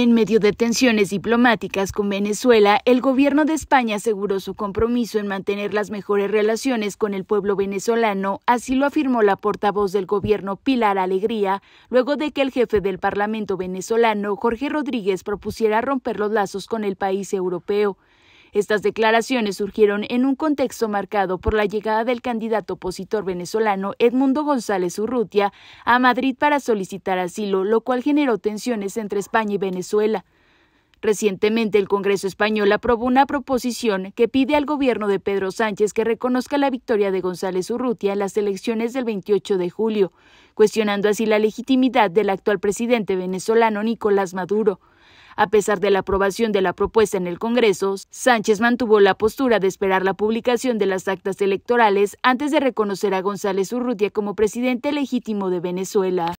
En medio de tensiones diplomáticas con Venezuela, el gobierno de España aseguró su compromiso en mantener las mejores relaciones con el pueblo venezolano, así lo afirmó la portavoz del gobierno Pilar Alegría, luego de que el jefe del Parlamento venezolano, Jorge Rodríguez, propusiera romper los lazos con el país europeo. Estas declaraciones surgieron en un contexto marcado por la llegada del candidato opositor venezolano Edmundo González Urrutia a Madrid para solicitar asilo, lo cual generó tensiones entre España y Venezuela. Recientemente el Congreso español aprobó una proposición que pide al gobierno de Pedro Sánchez que reconozca la victoria de González Urrutia en las elecciones del 28 de julio, cuestionando así la legitimidad del actual presidente venezolano Nicolás Maduro. A pesar de la aprobación de la propuesta en el Congreso, Sánchez mantuvo la postura de esperar la publicación de las actas electorales antes de reconocer a González Urrutia como presidente legítimo de Venezuela.